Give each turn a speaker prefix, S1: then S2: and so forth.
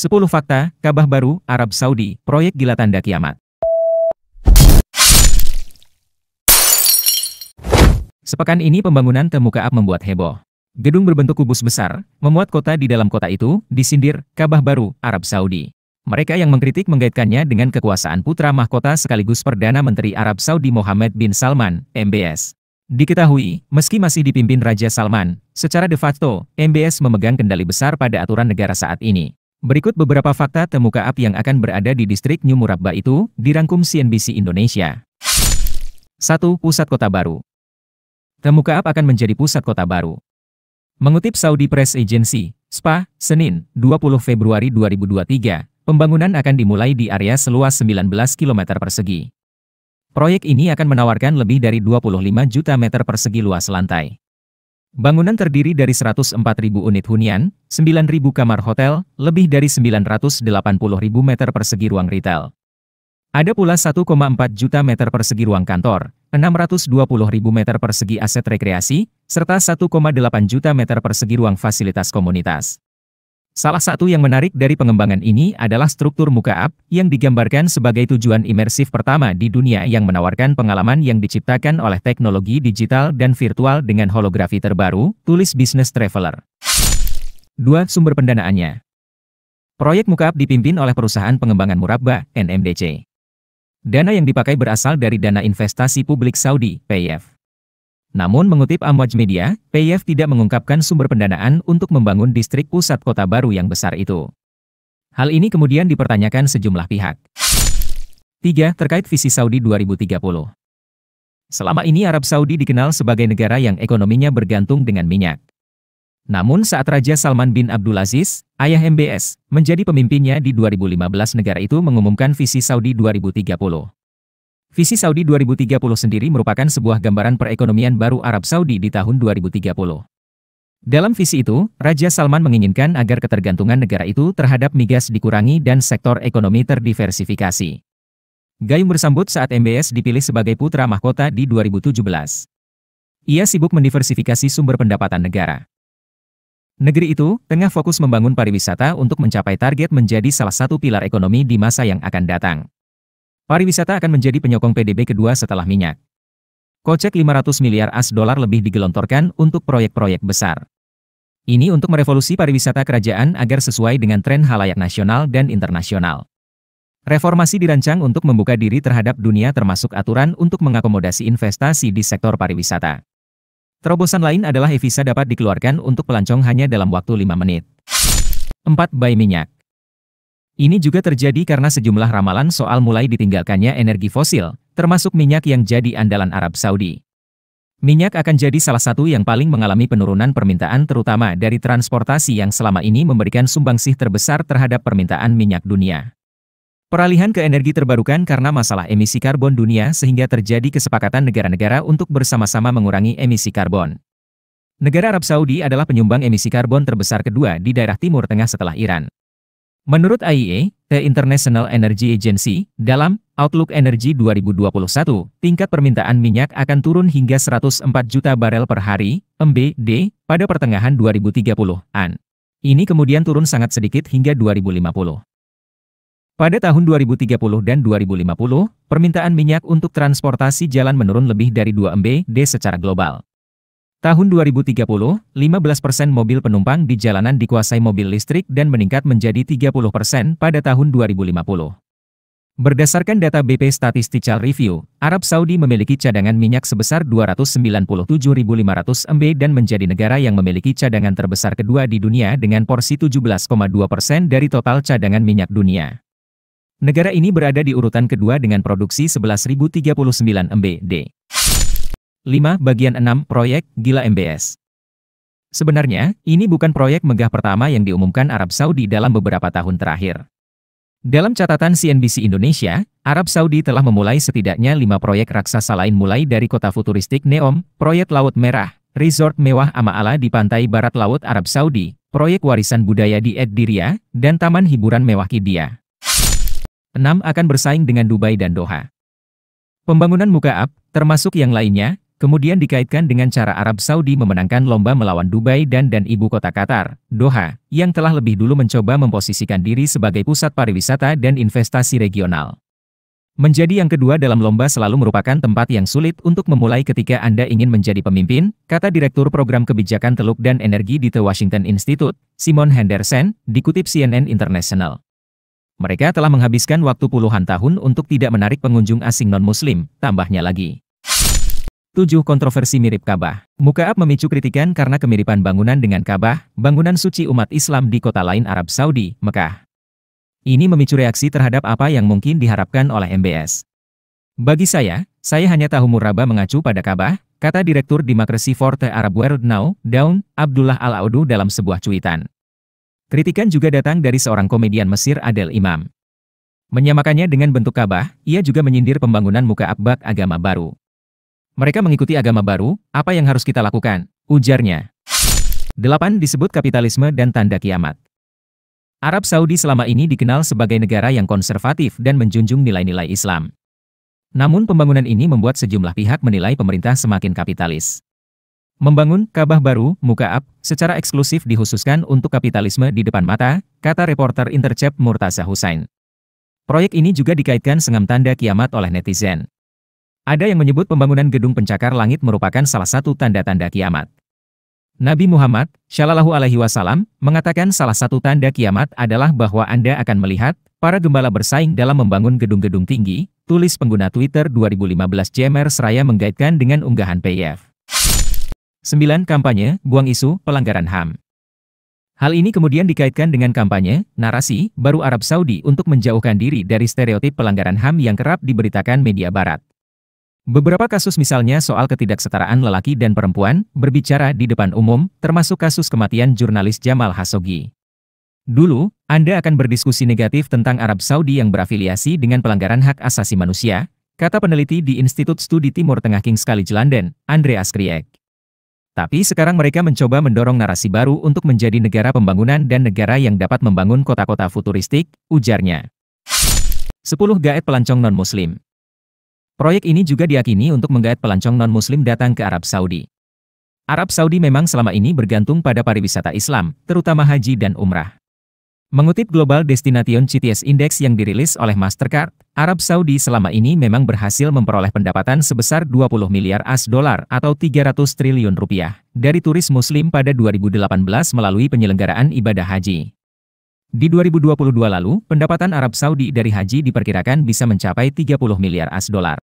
S1: 10 Fakta, Kabah Baru, Arab Saudi, Proyek Gila Tanda Kiamat Sepekan ini pembangunan temuka Temukaab membuat heboh. Gedung berbentuk kubus besar, memuat kota di dalam kota itu, disindir, Kabah Baru, Arab Saudi. Mereka yang mengkritik mengaitkannya dengan kekuasaan putra mahkota sekaligus Perdana Menteri Arab Saudi Mohammed bin Salman, MBS. Diketahui, meski masih dipimpin Raja Salman, secara de facto, MBS memegang kendali besar pada aturan negara saat ini. Berikut beberapa fakta temuka api yang akan berada di distrik New Murabba itu, dirangkum CNBC Indonesia. 1. Pusat Kota Baru Temuka Up akan menjadi pusat kota baru. Mengutip Saudi Press Agency, SPA, Senin, 20 Februari 2023, pembangunan akan dimulai di area seluas 19 km persegi. Proyek ini akan menawarkan lebih dari 25 juta meter persegi luas lantai. Bangunan terdiri dari 104.000 unit hunian, 9.000 kamar hotel, lebih dari 980.000 meter persegi ruang retail. Ada pula 1,4 juta meter persegi ruang kantor, 620.000 meter persegi aset rekreasi, serta 1,8 juta meter persegi ruang fasilitas komunitas. Salah satu yang menarik dari pengembangan ini adalah struktur muka app yang digambarkan sebagai tujuan imersif pertama di dunia yang menawarkan pengalaman yang diciptakan oleh teknologi digital dan virtual dengan holografi terbaru, tulis Business Traveler. 2. Sumber pendanaannya Proyek muka up dipimpin oleh perusahaan pengembangan Murabba, NMDC. Dana yang dipakai berasal dari dana investasi publik Saudi, PIF. Namun mengutip Amwaj Media, PF tidak mengungkapkan sumber pendanaan untuk membangun distrik pusat kota baru yang besar itu. Hal ini kemudian dipertanyakan sejumlah pihak. 3. Terkait visi Saudi 2030 Selama ini Arab Saudi dikenal sebagai negara yang ekonominya bergantung dengan minyak. Namun saat Raja Salman bin Abdulaziz, ayah MBS, menjadi pemimpinnya di 2015 negara itu mengumumkan visi Saudi 2030. Visi Saudi 2030 sendiri merupakan sebuah gambaran perekonomian baru Arab Saudi di tahun 2030. Dalam visi itu, Raja Salman menginginkan agar ketergantungan negara itu terhadap migas dikurangi dan sektor ekonomi terdiversifikasi. Gayung bersambut saat MBS dipilih sebagai putra mahkota di 2017. Ia sibuk mendiversifikasi sumber pendapatan negara. Negeri itu tengah fokus membangun pariwisata untuk mencapai target menjadi salah satu pilar ekonomi di masa yang akan datang. Pariwisata akan menjadi penyokong PDB kedua setelah minyak. Kocek 500 miliar as dolar lebih digelontorkan untuk proyek-proyek besar. Ini untuk merevolusi pariwisata kerajaan agar sesuai dengan tren halayak nasional dan internasional. Reformasi dirancang untuk membuka diri terhadap dunia termasuk aturan untuk mengakomodasi investasi di sektor pariwisata. Terobosan lain adalah e-visa dapat dikeluarkan untuk pelancong hanya dalam waktu 5 menit. 4. Buy minyak. Ini juga terjadi karena sejumlah ramalan soal mulai ditinggalkannya energi fosil, termasuk minyak yang jadi andalan Arab Saudi. Minyak akan jadi salah satu yang paling mengalami penurunan permintaan terutama dari transportasi yang selama ini memberikan sumbangsih terbesar terhadap permintaan minyak dunia. Peralihan ke energi terbarukan karena masalah emisi karbon dunia sehingga terjadi kesepakatan negara-negara untuk bersama-sama mengurangi emisi karbon. Negara Arab Saudi adalah penyumbang emisi karbon terbesar kedua di daerah Timur Tengah setelah Iran. Menurut IEA, The International Energy Agency, dalam Outlook Energy 2021, tingkat permintaan minyak akan turun hingga 104 juta barel per hari (MBD) pada pertengahan 2030-an. Ini kemudian turun sangat sedikit hingga 2050. Pada tahun 2030 dan 2050, permintaan minyak untuk transportasi jalan menurun lebih dari 2 MBD secara global. Tahun 2030, 15% persen mobil penumpang di jalanan dikuasai mobil listrik dan meningkat menjadi 30% persen pada tahun 2050. Berdasarkan data BP Statistical Review, Arab Saudi memiliki cadangan minyak sebesar 297.500 MB dan menjadi negara yang memiliki cadangan terbesar kedua di dunia dengan porsi 17,2 persen dari total cadangan minyak dunia. Negara ini berada di urutan kedua dengan produksi 11.039 MBD. 5. Bagian 6 Proyek Gila MBS Sebenarnya, ini bukan proyek megah pertama yang diumumkan Arab Saudi dalam beberapa tahun terakhir. Dalam catatan CNBC Indonesia, Arab Saudi telah memulai setidaknya lima proyek raksasa lain mulai dari kota futuristik Neom, proyek Laut Merah, resort mewah Ama'ala di pantai barat Laut Arab Saudi, proyek warisan budaya di Eddiria, dan taman hiburan mewah Kidia. 6. Akan bersaing dengan Dubai dan Doha. Pembangunan muka up, termasuk yang lainnya, Kemudian dikaitkan dengan cara Arab Saudi memenangkan lomba melawan Dubai dan dan ibu kota Qatar, Doha, yang telah lebih dulu mencoba memposisikan diri sebagai pusat pariwisata dan investasi regional. Menjadi yang kedua dalam lomba selalu merupakan tempat yang sulit untuk memulai ketika Anda ingin menjadi pemimpin, kata Direktur Program Kebijakan Teluk dan Energi di The Washington Institute, Simon Henderson, dikutip CNN International. Mereka telah menghabiskan waktu puluhan tahun untuk tidak menarik pengunjung asing non-muslim, tambahnya lagi. 7. Kontroversi mirip Ka'bah Mukaab memicu kritikan karena kemiripan bangunan dengan Ka'bah, bangunan suci umat Islam di kota lain Arab Saudi, Mekah. Ini memicu reaksi terhadap apa yang mungkin diharapkan oleh MBS. Bagi saya, saya hanya tahu Muraba mengacu pada Ka'bah, kata Direktur Demokrasi Forte Arab World Now, Daun, Abdullah Al-Audu dalam sebuah cuitan. Kritikan juga datang dari seorang komedian Mesir Adel Imam. Menyamakannya dengan bentuk Ka'bah, ia juga menyindir pembangunan muka abbak agama baru. Mereka mengikuti agama baru, apa yang harus kita lakukan? Ujarnya. 8. Disebut kapitalisme dan tanda kiamat. Arab Saudi selama ini dikenal sebagai negara yang konservatif dan menjunjung nilai-nilai Islam. Namun pembangunan ini membuat sejumlah pihak menilai pemerintah semakin kapitalis. Membangun Kabah baru, Mukaab, secara eksklusif dihususkan untuk kapitalisme di depan mata, kata reporter Intercept Murtaza Hussein. Proyek ini juga dikaitkan sengam tanda kiamat oleh netizen. Ada yang menyebut pembangunan gedung pencakar langit merupakan salah satu tanda-tanda kiamat. Nabi Muhammad Shallallahu Alaihi Wasallam mengatakan salah satu tanda kiamat adalah bahwa Anda akan melihat para gembala bersaing dalam membangun gedung-gedung tinggi, tulis pengguna Twitter 2015 Jemer Seraya menggaitkan dengan unggahan PIF. 9. Kampanye, buang isu, pelanggaran HAM. Hal ini kemudian dikaitkan dengan kampanye, narasi, baru Arab Saudi untuk menjauhkan diri dari stereotip pelanggaran HAM yang kerap diberitakan media barat. Beberapa kasus misalnya soal ketidaksetaraan lelaki dan perempuan, berbicara di depan umum, termasuk kasus kematian jurnalis Jamal Hasogi. Dulu, Anda akan berdiskusi negatif tentang Arab Saudi yang berafiliasi dengan pelanggaran hak asasi manusia, kata peneliti di Institut Studi Timur Tengah King's College London, Andreas Kriek. Tapi sekarang mereka mencoba mendorong narasi baru untuk menjadi negara pembangunan dan negara yang dapat membangun kota-kota futuristik, ujarnya. 10 Gaet Pelancong Non-Muslim Proyek ini juga diakini untuk menggait pelancong non-muslim datang ke Arab Saudi. Arab Saudi memang selama ini bergantung pada pariwisata Islam, terutama haji dan umrah. Mengutip Global Destination CTS Index yang dirilis oleh Mastercard, Arab Saudi selama ini memang berhasil memperoleh pendapatan sebesar 20 miliar AS dolar atau 300 triliun rupiah dari turis muslim pada 2018 melalui penyelenggaraan ibadah haji. Di 2022 lalu, pendapatan Arab Saudi dari haji diperkirakan bisa mencapai 30 miliar AS dolar.